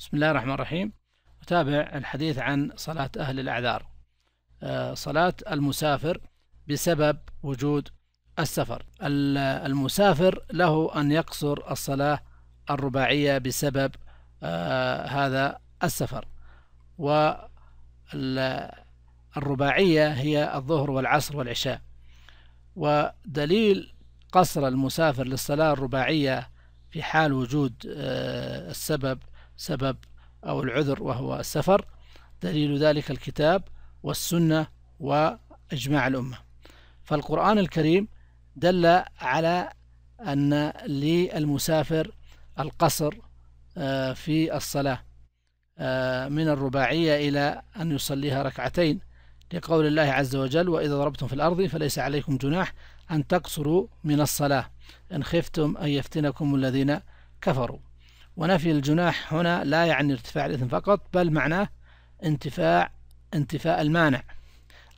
بسم الله الرحمن الرحيم أتابع الحديث عن صلاة أهل الأعذار آه، صلاة المسافر بسبب وجود السفر المسافر له أن يقصر الصلاة الرباعية بسبب آه، هذا السفر والرباعية هي الظهر والعصر والعشاء ودليل قصر المسافر للصلاة الرباعية في حال وجود آه، السبب سبب أو العذر وهو السفر دليل ذلك الكتاب والسنة وإجماع الأمة فالقرآن الكريم دل على أن للمسافر القصر آه، في الصلاة آه، من الرباعية إلى أن يصليها ركعتين لقول الله عز وجل وإذا ضربتم في الأرض فليس عليكم جناح أن تقصروا من الصلاة إن خفتم أن يفتنكم الذين كفروا ونفي الجناح هنا لا يعني ارتفاع الإثم فقط بل معناه انتفاع انتفاء المانع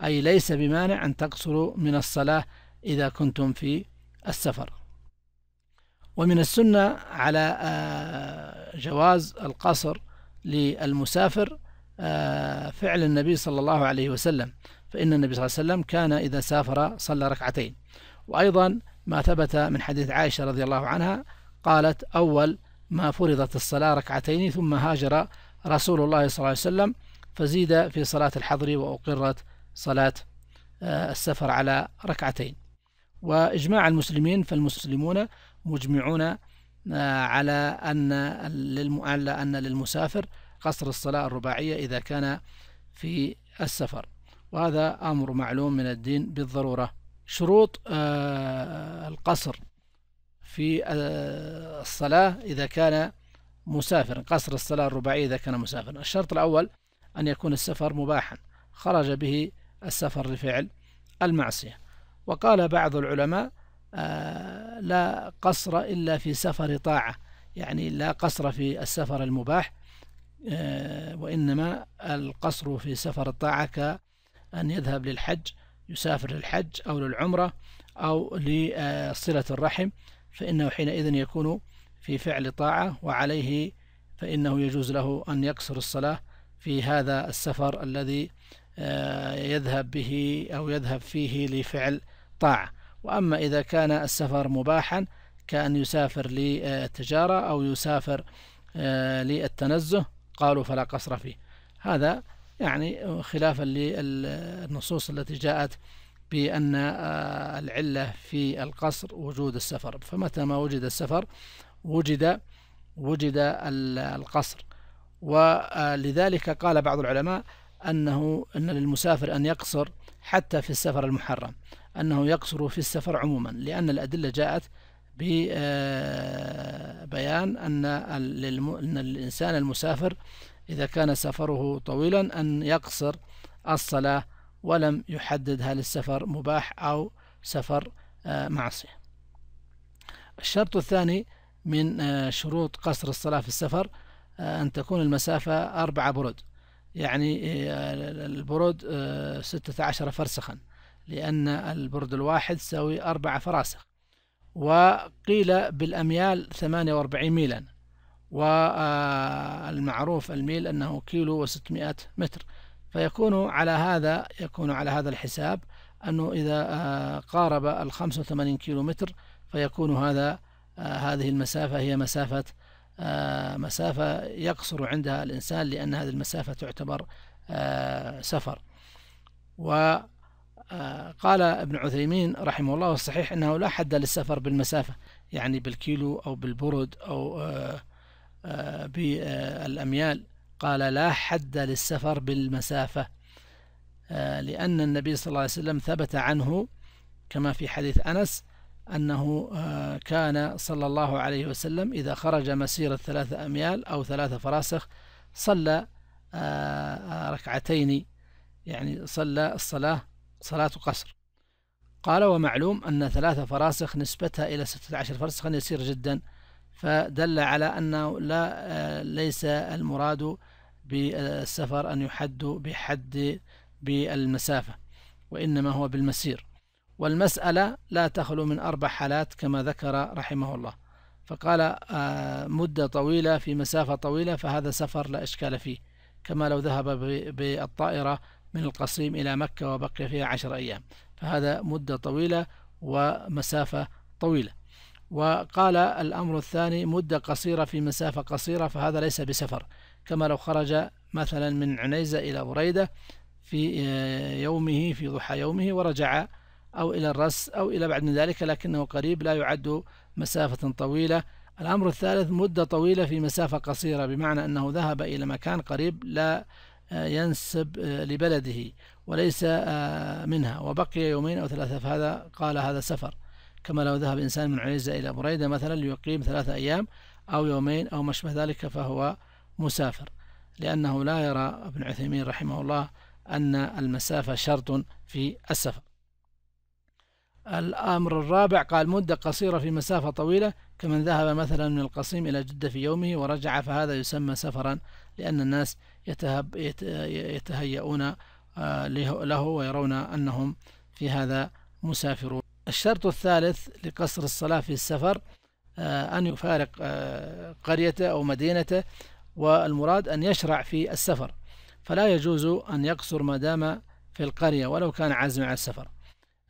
أي ليس بمانع أن تقصروا من الصلاة إذا كنتم في السفر ومن السنة على آه، جواز القصر للمسافر آه، فعل النبي صلى الله عليه وسلم فإن النبي صلى الله عليه وسلم كان إذا سافر صلى ركعتين وأيضا ما ثبت من حديث عائشة رضي الله عنها قالت أول ما فرضت الصلاة ركعتين ثم هاجر رسول الله صلى الله عليه وسلم فزيد في صلاة الحضر وأقرت صلاة آه، السفر على ركعتين وإجماع المسلمين فالمسلمون مجمعون آه، على أن أن للمسافر قصر الصلاة الرباعية إذا كان في السفر وهذا أمر معلوم من الدين بالضرورة شروط آه، القصر في آه، الصلاة إذا كان مسافرا قصر الصلاة الرباعية إذا كان مسافرا الشرط الأول أن يكون السفر مباحا خرج به السفر لفعل المعصية وقال بعض العلماء آه، لا قصر إلا في سفر طاعة يعني لا قصر في السفر المباح آه، وإنما القصر في سفر الطاعة كأن يذهب للحج يسافر للحج أو للعمرة أو لصلة الرحم فإنه حينئذ يكون في فعل طاعة وعليه فإنه يجوز له أن يقصر الصلاة في هذا السفر الذي آه، يذهب به أو يذهب فيه لفعل طاعة وأما إذا كان السفر مباحا كأن يسافر للتجارة أو يسافر آه، للتنزه قالوا فلا قصر فيه هذا يعني خلافا للنصوص التي جاءت بأن آه، العلة في القصر وجود السفر فمتى ما وجد السفر وجد وجد القصر ولذلك آه، قال بعض العلماء أنه أن للمسافر أن يقصر حتى في السفر المحرم أنه يقصر في السفر عموما لأن الأدلة جاءت ببيان آه، أن الإنسان المسافر إذا كان سفره طويلا أن يقصر الصلاة ولم يحدد هل السفر مباح أو سفر آه، معصية الشرط الثاني من آه، شروط قصر الصلاة في السفر آه، أن تكون المسافة أربعة برد يعني البرد ستة عشر فرسخا لأن البرد الواحد سوي أربعة فراسخ وقيل بالأميال ثمانية وأربعين ميلا والمعروف الميل أنه كيلو وستمائة متر فيكون على هذا يكون على هذا الحساب أنه إذا آه، قارب ال 85 كيلو متر فيكون هذا آه، هذه المسافة هي مسافة آه، مسافة يقصر عندها الإنسان لأن هذه المسافة تعتبر سفر وقال ابن عثيمين رحمه الله الصحيح أنه لا حد للسفر بالمسافة يعني بالكيلو أو بالبرد أو بالأميال قال لا حد للسفر بالمسافة آه، لأن النبي صلى الله عليه وسلم ثبت عنه كما في حديث أنس أنه آه، كان صلى الله عليه وسلم إذا خرج مسيرة ثلاثة أميال أو ثلاثة فراسخ صلى آه، ركعتين يعني صلى الصلاة صلاة قصر قال ومعلوم أن ثلاثة فراسخ نسبتها إلى ستة عشر فرسخا يسير جدا فدل على أنه لا ليس المراد بالسفر أن يحد بحد بالمسافة وإنما هو بالمسير والمسألة لا تخلو من أربع حالات كما ذكر رحمه الله فقال آه، مدة طويلة في مسافة طويلة فهذا سفر لا إشكال فيه كما لو ذهب بالطائرة من القصيم إلى مكة وبقي فيها عشر أيام فهذا مدة طويلة ومسافة طويلة وقال الأمر الثاني مدة قصيرة في مسافة قصيرة فهذا ليس بسفر كما لو خرج مثلا من عنيزة إلى بريدة في آه، يومه في ضحى يومه ورجع أو إلى الرس أو إلى بعد من ذلك لكنه قريب لا يعد مسافة طويلة الأمر الثالث مدة طويلة في مسافة قصيرة بمعنى أنه ذهب إلى مكان قريب لا آه، ينسب آه، لبلده وليس منها وبقي يومين أو ثلاثة فهذا قال هذا سفر كما لو ذهب إنسان من عنيزة إلى بريدة مثلا ليقيم ثلاثة أيام أو يومين أو ما ذلك فهو مسافر لأنه لا يرى ابن عثيمين رحمه الله أن المسافة شرط في السفر الأمر الرابع قال مدة قصيرة في مسافة طويلة كمن ذهب مثلا من القصيم إلى جدة في يومه ورجع فهذا يسمى سفرا لأن الناس يتهب يتهيئون آه، له ويرون أنهم في هذا مسافرون الشرط الثالث لقصر الصلاة في السفر آه، أن يفارق آه، قريته أو مدينته والمراد أن يشرع في السفر فلا يجوز أن يقصر ما دام في القرية ولو كان عازم على السفر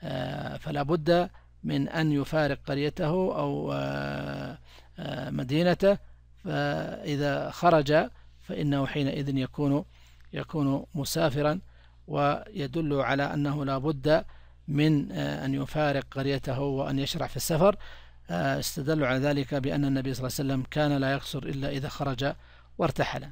آه، فلا بد من أن يفارق قريته أو آه، آه، مدينته فإذا خرج فإنه حينئذ يكون يكون مسافرا ويدل على أنه لا بد من أن يفارق قريته وأن يشرع في السفر استدلوا على ذلك بأن النبي صلى الله عليه وسلم كان لا يقصر إلا إذا خرج وارتحل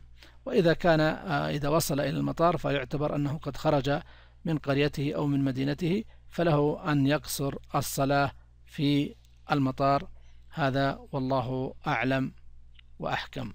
وإذا كان آه، إذا وصل إلى المطار فيعتبر أنه قد خرج من قريته أو من مدينته فله أن يقصر الصلاة في المطار هذا والله أعلم وأحكم